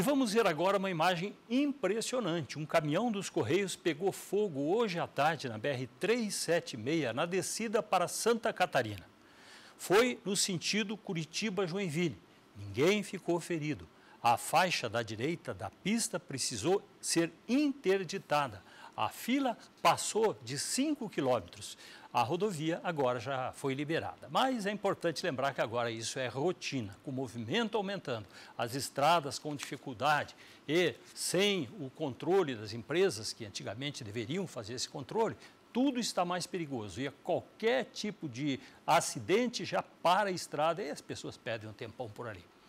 E vamos ver agora uma imagem impressionante. Um caminhão dos Correios pegou fogo hoje à tarde na BR-376, na descida para Santa Catarina. Foi no sentido Curitiba-Joinville. Ninguém ficou ferido. A faixa da direita da pista precisou ser interditada a fila passou de 5 quilômetros. A rodovia agora já foi liberada. Mas é importante lembrar que agora isso é rotina, com o movimento aumentando, as estradas com dificuldade e sem o controle das empresas que antigamente deveriam fazer esse controle, tudo está mais perigoso e qualquer tipo de acidente já para a estrada e as pessoas perdem um tempão por ali.